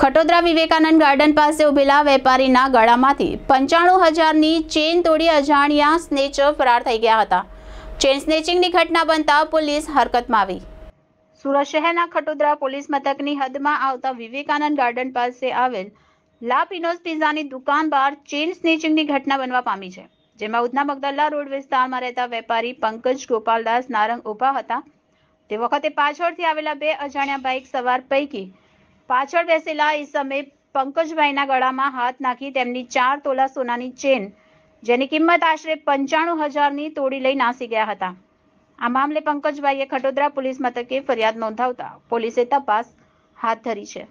Khatodara Vivekananda garden પાસે ઉભેલા વેપારીના ગળામાંથી પંચાણું હજારની ચેન તોડી અજાણ્યા સ્નેચર ફરાર થઈ ગયા હતા ચેન સ્નેચિંગની ઘટના બનતા પોલીસ હરકતમાં આવી સુરત શહેરના ખટોદરા પોલીસ મથકની હદમાં આવતા વિવેકાનંદ ગાર્ડન પાસે આવેલ લા પિનોઝ પિઝાની દુકાન બહાર ચેન સ્નેચિંગની ઘટના બનવા પામી છે જેમાં ઉધના મગદલ્લા રોડ વિસ્તારમાં રહેતા વેપારી પંકજ ગોપાલદાસ નારંગ ઉભા હતા તે વખતે પાછળથી આવેલા બે અજાણ્યા બાઇક સવાર પૈકી પાછળ બેસેલા સમયે પંકજભાઈના ગળામાં હાથ નાખી તેમની ચાર તોલા સોનાની ચેન જેની કિંમત આશરે પંચાણું હજારની તોડી લઈ નાસી ગયા હતા આ મામલે પંકજભાઈએ ખટોદરા પોલીસ મથકે ફરિયાદ નોંધાવતા પોલીસે તપાસ હાથ ધરી છે